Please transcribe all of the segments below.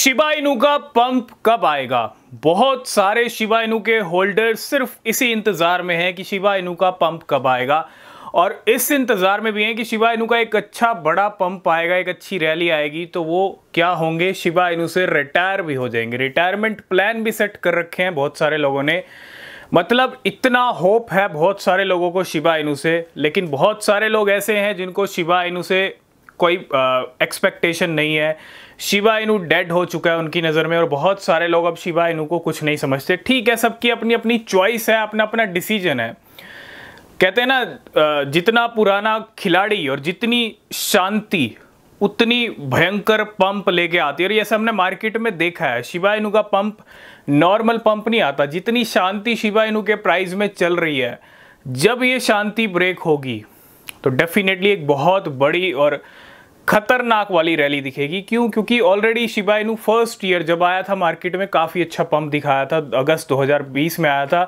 Shiba Inu का pump कब आएगा बहुत सारे शिबा इनू के होल्डर सिर्फ इसी इंतज़ार में हैं कि शिबा इनू का पंप कब आएगा और इस इंतज़ार में भी हैं कि शिबा इनू का एक अच्छा बड़ा पंप आएगा एक अच्छी रैली आएगी तो वो क्या होंगे शिबा इनू से रिटायर भी हो जाएंगे रिटायरमेंट प्लान भी सेट कर रखे हैं बहुत सारे लोगों ने मतलब इतना होप है बहुत सारे लोगों को शिबा इनू से लेकिन बहुत सारे लोग ऐसे हैं जिनको शिबा इनू से कोई एक्सपेक्टेशन नहीं है शिवा इनू डेड हो चुका है उनकी नज़र में और बहुत सारे लोग अब शिवा इनू को कुछ नहीं समझते ठीक है सबकी अपनी अपनी चॉइस है अपना अपना डिसीजन है कहते हैं ना जितना पुराना खिलाड़ी और जितनी शांति उतनी भयंकर पंप लेके आती है और ये सब हमने मार्केट में देखा है शिवा इनू का पंप नॉर्मल पंप नहीं आता जितनी शांति शिवा इनू के प्राइस में चल रही है जब ये शांति ब्रेक होगी तो डेफिनेटली एक बहुत बड़ी और खतरनाक वाली रैली दिखेगी क्यों क्योंकि ऑलरेडी शिबा फर्स्ट ईयर जब आया था मार्केट में काफ़ी अच्छा पंप दिखाया था अगस्त 2020 में आया था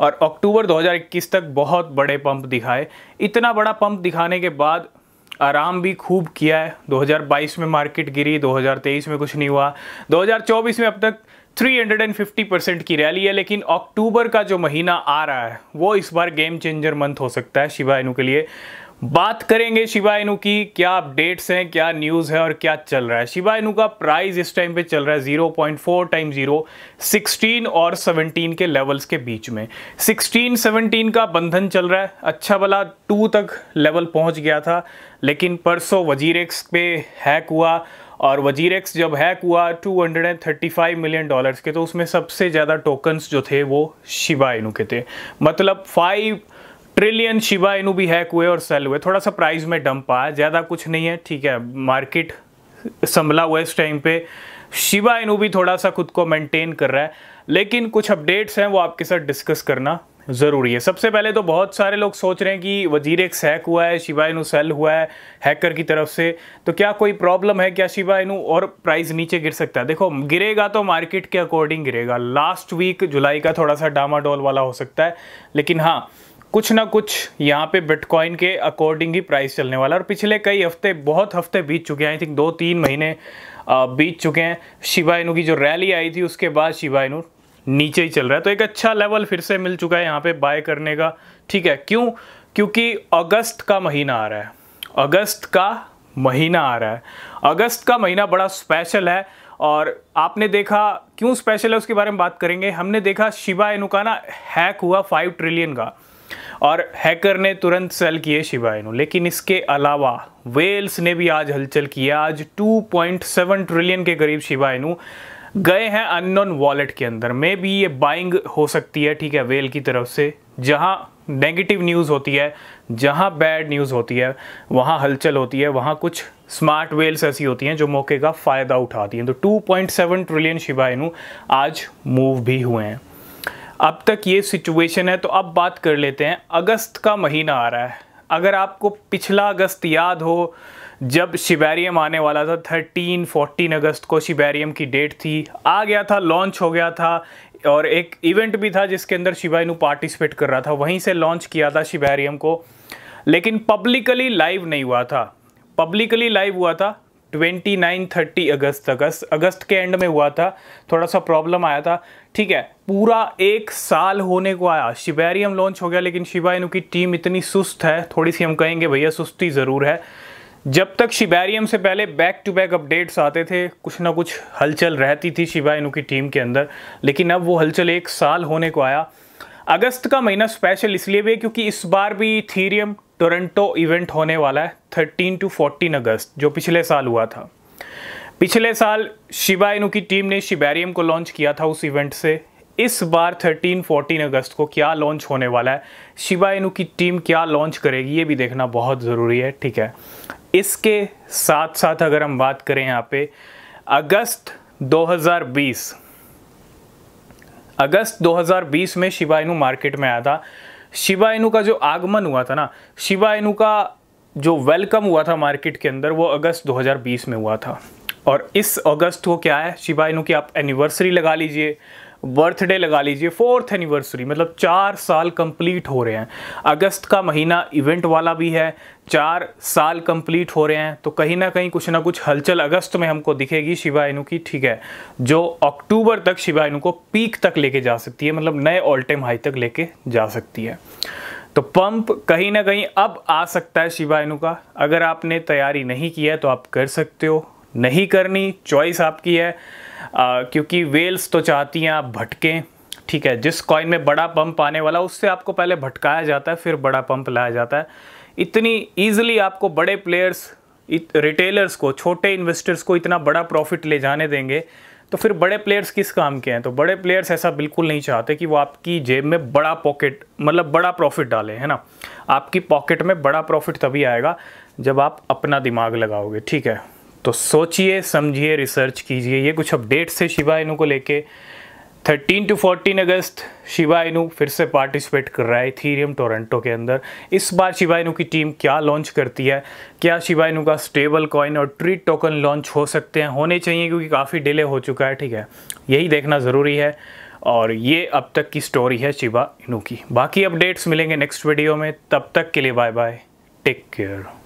और अक्टूबर 2021 तक बहुत बड़े पंप दिखाए इतना बड़ा पंप दिखाने के बाद आराम भी खूब किया है 2022 में मार्केट गिरी 2023 में कुछ नहीं हुआ 2024 में अब तक 350 परसेंट की रैली है लेकिन अक्टूबर का जो महीना आ रहा है वो इस बार गेम चेंजर मंथ हो सकता है शिवा इनू के लिए बात करेंगे शिवायनु की क्या अपडेट्स हैं क्या न्यूज़ है और क्या चल रहा है शिवायनु का प्राइस इस टाइम पे चल रहा है 0.4 टाइम ज़ीरो सिक्सटीन और 17 के लेवल्स के बीच में 16 17 का बंधन चल रहा है अच्छा भला 2 तक लेवल पहुंच गया था लेकिन परसों वजीरेक्स पे हैक हुआ और वजीरेक्स जब हैक हुआ 235 मिलियन डॉलर्स के तो उसमें सबसे ज़्यादा टोकन्स जो थे वो शिवा के थे मतलब फाइव ट्रिलियन शिवा इनू भी हैक हुए और सेल हुए थोड़ा सा प्राइस में डंप आया ज़्यादा कुछ नहीं है ठीक है मार्केट संभला हुआ है इस टाइम पे शिवा इनू भी थोड़ा सा खुद को मेंटेन कर रहा है लेकिन कुछ अपडेट्स हैं वो आपके साथ डिस्कस करना ज़रूरी है सबसे पहले तो बहुत सारे लोग सोच रहे हैं कि वजीर एक हैक हुआ है शिवा इनू सेल हुआ है हैकर की तरफ से तो क्या कोई प्रॉब्लम है क्या शिवा इनू और प्राइस नीचे गिर सकता है देखो गिरेगा तो मार्केट के अकॉर्डिंग गिरेगा लास्ट वीक जुलाई का थोड़ा सा डामाडोल वाला हो सकता है लेकिन हाँ कुछ ना कुछ यहाँ पे बिटकॉइन के अकॉर्डिंग ही प्राइस चलने वाला और पिछले कई हफ्ते बहुत हफ्ते बीत चुके हैं आई थिंक दो तीन महीने बीत चुके हैं शिबाइनू की जो रैली आई थी उसके बाद शिबाइनू नीचे ही चल रहा है तो एक अच्छा लेवल फिर से मिल चुका है यहाँ पे बाय करने का ठीक है क्यों क्योंकि अगस्त का महीना आ रहा है अगस्त का महीना आ रहा है अगस्त का महीना बड़ा स्पेशल है और आपने देखा क्यों स्पेशल है उसके बारे में बात करेंगे हमने देखा शिवा ना हैक हुआ फाइव ट्रिलियन का और हैकर ने तुरंत सेल किए शिवाय लेकिन इसके अलावा वेल्स ने भी आज हलचल किया आज 2.7 ट्रिलियन के करीब शिवाय गए हैं अननोन वॉलेट के अंदर मे भी ये बाइंग हो सकती है ठीक है वेल की तरफ से जहाँ नेगेटिव न्यूज़ होती है जहाँ बैड न्यूज़ होती है वहाँ हलचल होती है वहाँ कुछ स्मार्ट वेल्स ऐसी होती हैं जो मौके का फ़ायदा उठाती हैं तो 2.7 ट्रिलियन शिवायनु आज मूव भी हुए हैं अब तक ये सिचुएशन है तो अब बात कर लेते हैं अगस्त का महीना आ रहा है अगर आपको पिछला अगस्त याद हो जब शिबेरियम आने वाला था थर्टीन फोर्टीन अगस्त को शिबेरियम की डेट थी आ गया था लॉन्च हो गया था और एक इवेंट भी था जिसके अंदर शिवाइनू पार्टिसिपेट कर रहा था वहीं से लॉन्च किया था शिबेरियम को लेकिन पब्लिकली लाइव नहीं हुआ था पब्लिकली लाइव हुआ था ट्वेंटी नाइन थर्टी अगस्त अगस्त अगस्त के एंड में हुआ था थोड़ा सा प्रॉब्लम आया था ठीक है पूरा एक साल होने को आया शिवेरियम लॉन्च हो गया लेकिन शिवा की टीम इतनी सुस्त है थोड़ी सी हम कहेंगे भैया सुस्ती ज़रूर है जब तक शिबेरियम से पहले बैक टू बैक अपडेट्स आते थे कुछ ना कुछ हलचल रहती थी शिवा की टीम के अंदर लेकिन अब वो हलचल एक साल होने को आया अगस्त का महीना स्पेशल इसलिए भी क्योंकि इस बार भी थीरियम टोरंटो इवेंट होने वाला है 13 टू 14 अगस्त जो पिछले साल हुआ था पिछले साल शिवा इनू की टीम ने शिबेरियम को लॉन्च किया था उस इवेंट से इस बार 13 14 अगस्त को क्या लॉन्च होने वाला है शिवा इनू की टीम क्या लॉन्च करेगी ये भी देखना बहुत ज़रूरी है ठीक है इसके साथ साथ अगर हम बात करें यहाँ पे अगस्त 2020 अगस्त 2020 में शिवा मार्केट में आया था शिवा का जो आगमन हुआ था ना शिवा का जो वेलकम हुआ था मार्केट के अंदर वो अगस्त 2020 में हुआ था और इस अगस्त को क्या है शिबा इनू की आप एनिवर्सरी लगा लीजिए बर्थडे लगा लीजिए फोर्थ एनिवर्सरी मतलब चार साल कंप्लीट हो रहे हैं अगस्त का महीना इवेंट वाला भी है चार साल कंप्लीट हो रहे हैं तो कहीं ना कहीं कुछ ना कुछ हलचल अगस्त में हमको दिखेगी शिवा इनू की ठीक है जो अक्टूबर तक शिवा इनू को पीक तक लेके जा सकती है मतलब नए ऑल टाइम हाई तक लेके जा सकती है तो पंप कहीं ना कहीं अब आ सकता है शिवायनु का अगर आपने तैयारी नहीं किया तो आप कर सकते हो नहीं करनी चॉइस आपकी है आ, क्योंकि वेल्स तो चाहती हैं आप भटकें ठीक है जिस कॉइन में बड़ा पंप आने वाला उससे आपको पहले भटकाया जाता है फिर बड़ा पंप लाया जाता है इतनी ईजिली आपको बड़े प्लेयर्स रिटेलर्स को छोटे इन्वेस्टर्स को इतना बड़ा प्रॉफिट ले जाने देंगे तो फिर बड़े प्लेयर्स किस काम के हैं तो बड़े प्लेयर्स ऐसा बिल्कुल नहीं चाहते कि वो आपकी जेब में बड़ा पॉकेट मतलब बड़ा प्रॉफिट डालें है ना आपकी पॉकेट में बड़ा प्रॉफिट तभी आएगा जब आप अपना दिमाग लगाओगे ठीक है तो सोचिए समझिए रिसर्च कीजिए ये कुछ अपडेट्स है शिवा इनू को लेके थर्टीन टू फोर्टीन अगस्त शिवा इनू फिर से पार्टिसिपेट कर रहा है थीरियम टोरंटो के अंदर इस बार शिवा इनू की टीम क्या लॉन्च करती है क्या शिवा इनू का स्टेबल कॉइन और ट्रीट टोकन लॉन्च हो सकते हैं होने चाहिए क्योंकि काफ़ी डिले हो चुका है ठीक है यही देखना ज़रूरी है और ये अब तक की स्टोरी है शिवा इनू की बाकी अपडेट्स मिलेंगे नेक्स्ट वीडियो में तब तक के लिए बाय बाय टेक केयर